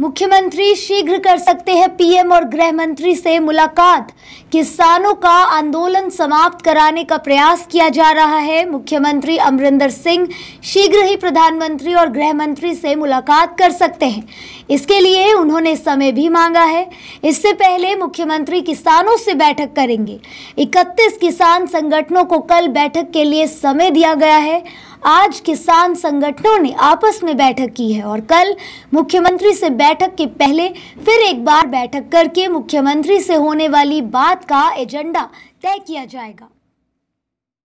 मुख्यमंत्री शीघ्र कर सकते हैं पीएम और गृह मंत्री से मुलाकात किसानों का आंदोलन समाप्त कराने का प्रयास किया जा रहा है मुख्यमंत्री अमरिंदर सिंह शीघ्र ही प्रधानमंत्री और गृह मंत्री से मुलाकात कर सकते हैं इसके लिए उन्होंने समय भी मांगा है इससे पहले मुख्यमंत्री किसानों से बैठक करेंगे इकतीस किसान संगठनों को कल बैठक के लिए समय दिया गया है आज किसान संगठनों ने आपस में बैठक की है और कल मुख्यमंत्री से बैठक के पहले फिर एक बार बैठक करके मुख्यमंत्री से होने वाली बात का एजेंडा तय किया जाएगा